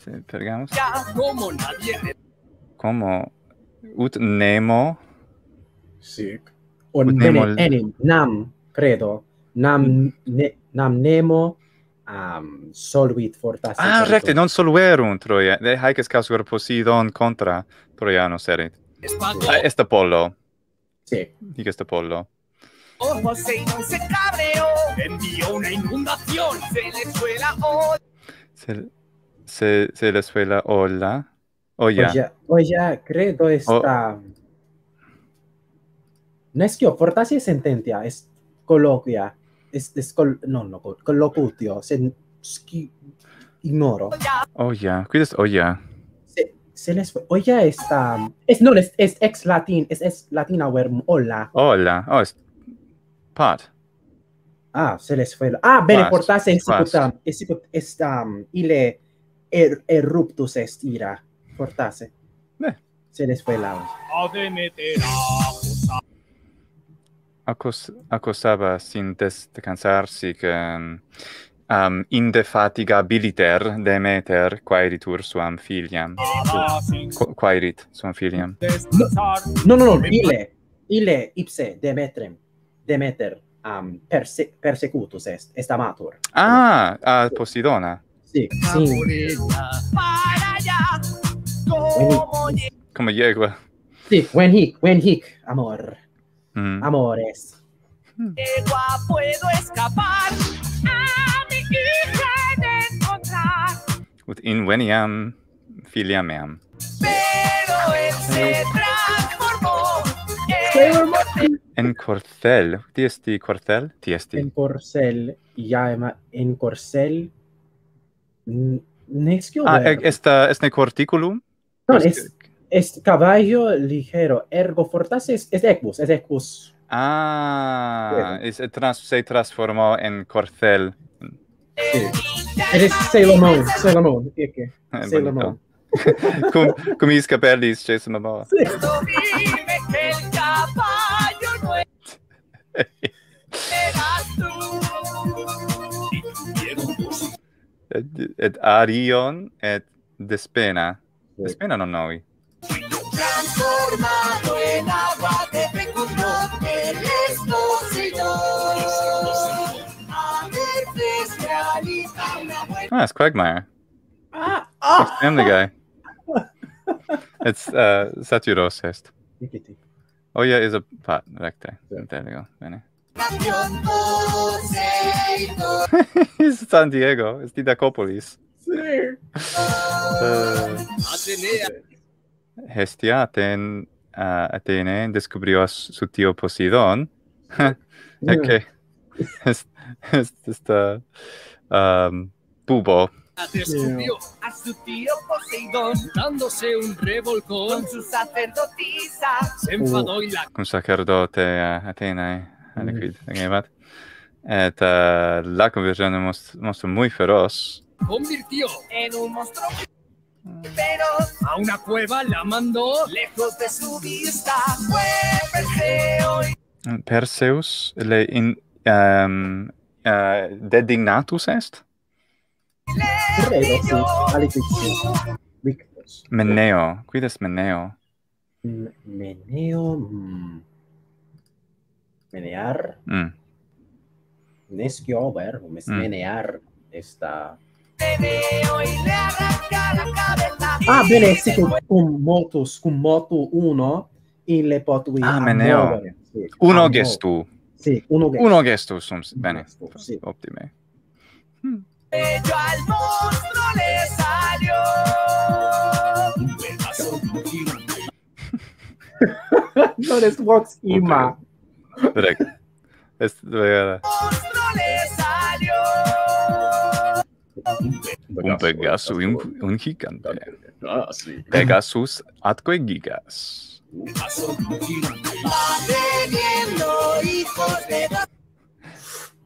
Se pergamus? Ja, como nadie... Como? Ut nemo? Sic. Ut nemo... enim, nam, credo, nam, mm. ne, nam nemo, um, solvit fortasse. Ah, recte, non soluerunt, troia. De haec escasuer posidon contra, troia serit. Ah, est, Apollo. Sì. Di pollo. Ojo se se cabreo. envió una inundación, Venezuela hoy. Se, se, se le suela olla. Oya, oya creo esta. O... No es que oportasia sententia, es coloquia. Es, es no, no, colocutio. Se, ignoro. Olla, qui est se les fue. Oye, esta es no es es ex latín, es es latina ver hola. Hola. Oh, es... Pat. Ah, se les fue. Ah, bene portase si puta. Es si puta um, ile er, eruptus est ira. Portase. Ne. Eh. Se les fue la. Acos acosaba sin descansar, sí que um, um, indefatigabiliter Demeter quaeritur suam filiam. Ah, quaerit suam filiam. No, no, no, ile, ile ipse Demetrem, Demeter um, perse persecutus est, est amatur. Ah, a Posidona. Sì, sì. Come iegua. Sì, when hic, when hic, amor. Mm. Amores. Mm. Egua puedo escapar. Ah! ut in veniam filiam meam. Pero en corcel. Ti es ti corcel? Ti esti? En corcel, ya en corcel. Ne es ver. Ah, esta es ne corticulum? No, es... Es caballo ligero, ergo fortas es, es equus, es equus. Ah, es, es, es, es, es, Sì. è Sailor Moon, Sailor Moon, che eh, che? Sailor Moon. Com come si chiama Perlis, cioè se mamma. Sì. Ed, ed Arion et Despena. Despena non noi. Il in gran Oh, that's Quagmire. Ah, oh. It's family Guy. Ah. it's uh, Satiro's Oh yeah, is a pot right there. There we go. it's San Diego. It's Didacopolis. uh, Hestiate en uh, Atene descubrió a su tío Poseidón. okay. it's, it's just uh, um, pubo. a su tío Poseidón dándose un revolcón con su sacerdotisa. Se enfadó y la... Con sacerdote a Atena, ¿eh? A Liquid, mm. ¿eh? Mm. Et la conversión es un monstruo muy feroz. Convirtió en un monstruo Pero mm. a una cueva la mandó lejos de su vista. Fue Perseo. Perseus le in, um, uh, eh, de dignatus est? Meneo, quid est meneo? Meneo... Mm. Menear? Mm. Nescio verbum, es mm. menear, esta... Meneo y le arranca la cabeza... Ah, bene, si, con, con motus, con moto uno, y le potui... Ah, meneo. Sí, uno gestu. Sí, uno gestu. Uno gestu, sums, bene. Sí. Optime. Hmm. al monstruo salió. Un Pegaso y un, gigante. Ah, Pegasus atque gigas.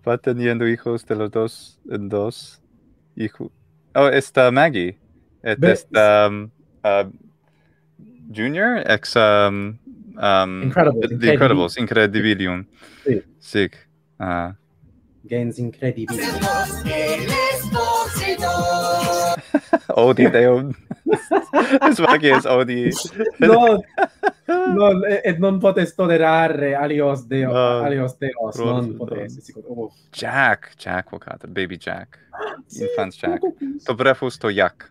va teniendo hijos de los dos en dos hijo oh esta Maggie et Be um, uh, Junior ex um, um incredible the incredible incredibilium sí sí ah uh. gains incredible Odi Deum. Es va que es odi. No, no, et non potes tolerare alios Deos. uh, alios non potes. Oh. Jack, Jack, vocata. baby Jack? Infant Infants Jack. To brefus to iac.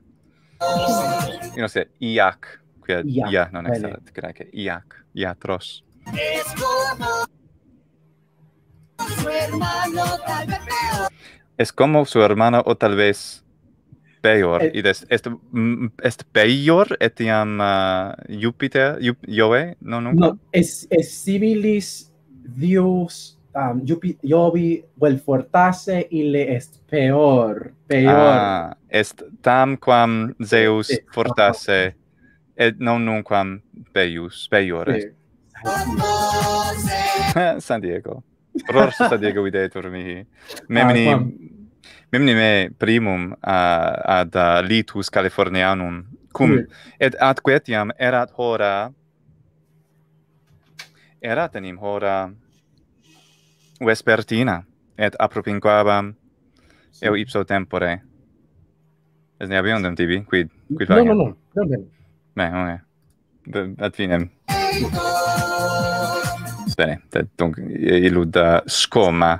You know, say, iak. Iac. ia, no, no, no, no, no, no, iatros. Es como... su hermano o tal vez... Es como su hermano o tal vez peior et, id est est mm, est peior etiam uh, Jupiter Jup, Jove no no no es es civilis dios um, Jovi vel fortasse ille est peor peor ah, est tam quam Zeus et, fortasse oh. et non nunquam peius peior est San Diego Ror San Diego videtur mihi ah, Memini memnime primum uh, ad uh, litus californianum cum mm. et ad quetiam erat hora erat enim hora vespertina et apropinquabam sì. eo ipso tempore es ne habiam tibi quid quid vagam no no no non bene eh. bene ok ad finem bene donc illud uh, scoma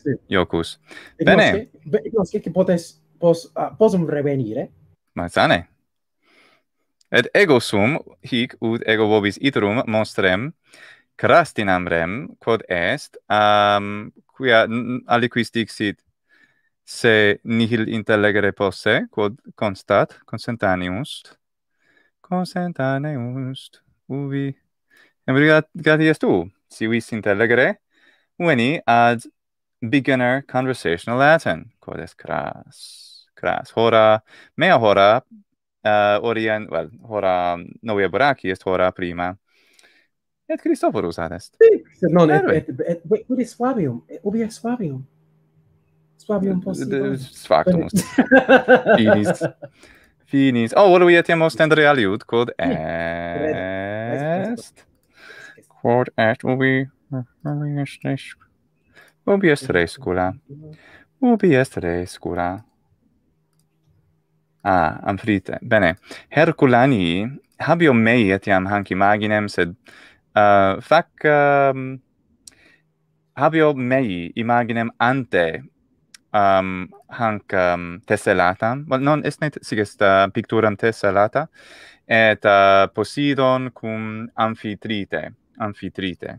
sì. iocus bene e Beh, no, sì che potes pos uh, posum revenire. Ma sane. Et ego sum hic ut ego vobis iterum monstrem crastinam rem quod est um quia aliquis dixit se nihil intellegere posse quod constat consentanius consentanius ubi embrigat gratias tu si vis intellegere veni ad beginner conversational latin quod est crass crass hora mea hora uh, orient well hora um, novia boraki est hora prima et christophorus est. sì, non et. et quid est suavium ubi est suavium suavium possible suavium finis finis oh what etiam we at the most aliud quod est quod est ubi really is nice Ubi est re Ubi est re Ah, amfrite. Bene. Herculani habio mei etiam hanc imaginem, sed uh, fac um, habio mei imaginem ante um, hanc um, tesselata. Well, non est net sic est uh, picturam tesselata et uh, Posidon cum amfitrite, amfitrite.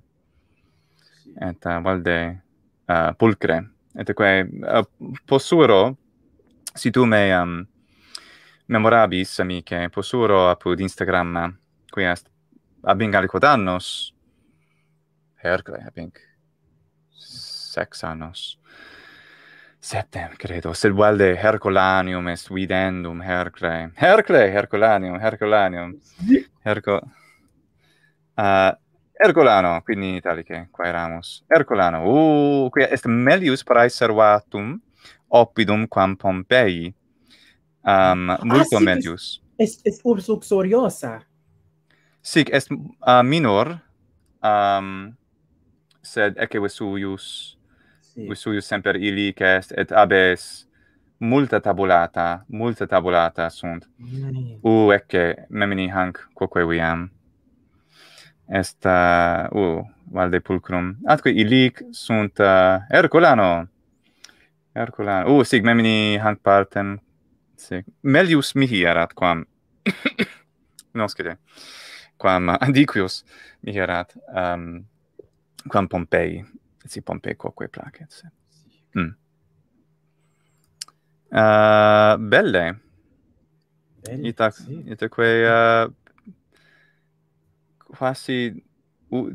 Et uh, valde uh, pulcre. Et quae uh, si tu me um, memorabis, amice, posuro apud Instagram, qui est ab in aliquot annos, hercle, I think, sex annos, septem, credo, sed valde Herculaneum est videndum Hercle. Hercle, Herculaneum, Herculaneum. Herco... Uh, Herculano, quindi in italiche, qua eramus. Herculano, uh, quia est melius praeservatum opidum quam Pompeii. Um, ah, ah, multo sic, melius. Est, est urs uxoriosa. Sic, est uh, minor, um, sed ecce vesuius, sì. vesuius semper ilic est, et abes multa tabulata, multa tabulata sunt. Mm. Uuuh, ecce, memini hanc quoque viam est uh, uh valde pulcrum atque illic sunt uh, herculano herculano uh sic memini hanc partem sic melius mihi erat quam non scire quam adiquius mihi erat um, quam pompei si pompei quoque placet sic mm. uh, belle Bene, itaque, uh, quasi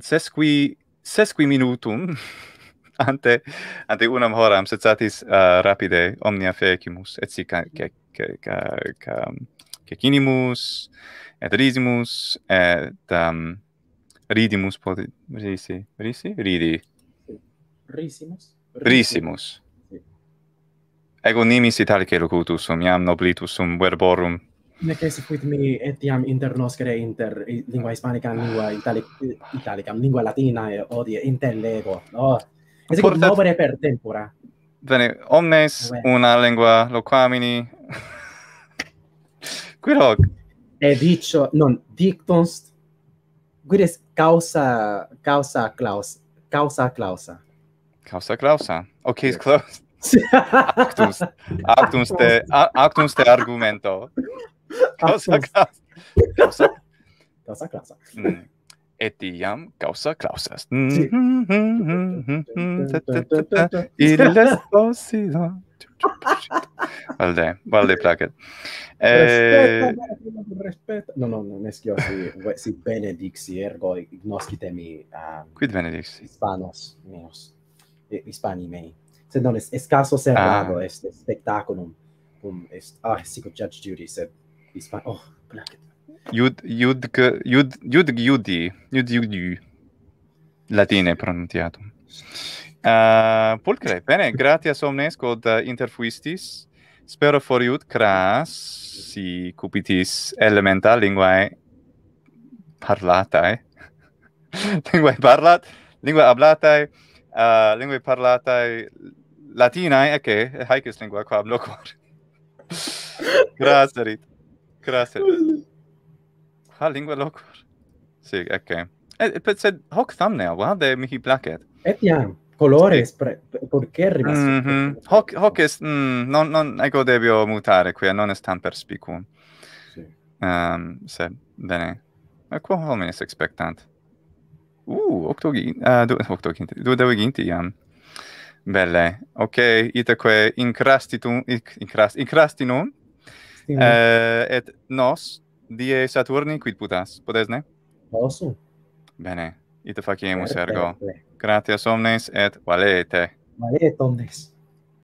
sesqui sesqui minutum ante ante unam horam sedatis uh, rapide omnia fecimus et sic que que que que et ridimus et um, ridimus pot risi risi ridi risimus risimus Ego nimis italicae locutus sum, iam noblitus sum verborum ne che se quit etiam inter nos cre inter lingua hispanica lingua italica italica lingua latina e odie inter lego no oh. es per tempora bene omnes eh, Beh. una lingua loquamini qui hoc e dicho non dictons quid est causa causa claus causa clausa causa clausa ok is close actus actus te actus te argumento causa causa causa causa mm. et iam causa clausas. Mm-hmm, mm-hmm, mm-hmm. Il est possible. Valde, valde placet. Respeta, no, no, non es que si, benedixi ergo ignoscite mi... Quid benedixi? Hispanos meos, hispani mei. Sed non, es, es caso ser ah. spectaculum, cum est, ah, sicur judge Judy, sed Hispan oh, blanket. Jud jud jud jud judi yud jud jud latine pronunciato. Uh, eh, pulcre, bene, gratias omnes quod uh, interfuistis. Spero foriut cras si cupitis elementa linguae parlatae. linguae parlat, linguae hablatae, uh, linguae parlatae latinae, ecce, haecis lingua quam loquor. Gras, Darit. Gracias. Ha lingua locor. Sì, ok. Eh, pero se hoc thumbnail, ¿verdad? De mi placket. Et iam, colores, pre, ¿por qué rimas? Mm -hmm. Hoc, hoc es, mm, non, ego debio mutare, quia eh, non es tan perspicu. Sí. Um, ehm, se, bene. Ma quo homines expectant? Uh, octogin, uh, eh, du, octogin, du, du, du, du, du, du, du, du, Eh, et nos die Saturni quid putas? Podes ne? Bene. Ite faciemus ergo. Gratias omnes et valete. Valete omnes.